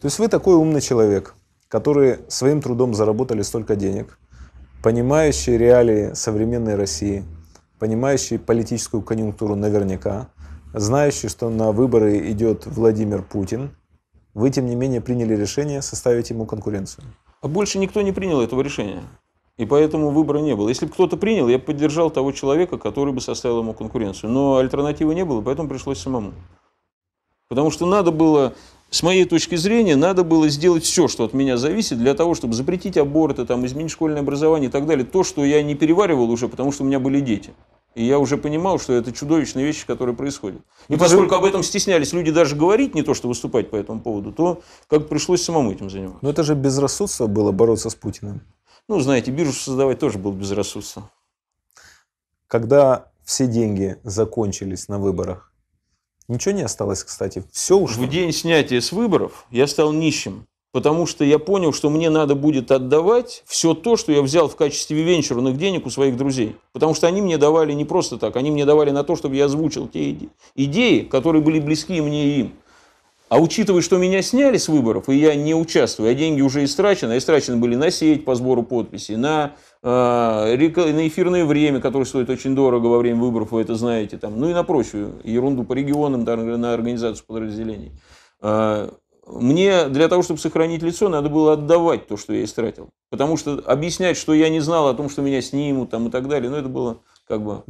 То есть вы такой умный человек, который своим трудом заработали столько денег, понимающий реалии современной России, понимающий политическую конъюнктуру наверняка, знающий, что на выборы идет Владимир Путин, вы, тем не менее, приняли решение составить ему конкуренцию. А больше никто не принял этого решения. И поэтому выбора не было. Если бы кто-то принял, я бы поддержал того человека, который бы составил ему конкуренцию. Но альтернативы не было, поэтому пришлось самому. Потому что надо было с моей точки зрения, надо было сделать все, что от меня зависит, для того, чтобы запретить аборты, там, изменить школьное образование и так далее. То, что я не переваривал уже, потому что у меня были дети. И я уже понимал, что это чудовищные вещи, которые происходят. И это ну, поскольку же... об этом стеснялись люди даже говорить, не то что выступать по этому поводу, то как пришлось самому этим заниматься. Но это же безрассудство было бороться с Путиным. Ну, знаете, биржу создавать тоже было безрассудство. Когда все деньги закончились на выборах, Ничего не осталось, кстати. Все ушло. В день снятия с выборов я стал нищим. Потому что я понял, что мне надо будет отдавать все то, что я взял в качестве венчурных денег у своих друзей. Потому что они мне давали не просто так, они мне давали на то, чтобы я озвучил те идеи, которые были близки мне и им. А учитывая, что меня сняли с выборов, и я не участвую, а деньги уже истрачены, а истрачены были на сеть по сбору подписей, на, э, на эфирное время, которое стоит очень дорого во время выборов, вы это знаете, там, ну и на прочую ерунду по регионам, на организацию подразделений. Э, мне для того, чтобы сохранить лицо, надо было отдавать то, что я истратил. Потому что объяснять, что я не знал о том, что меня снимут там, и так далее, ну это было как бы...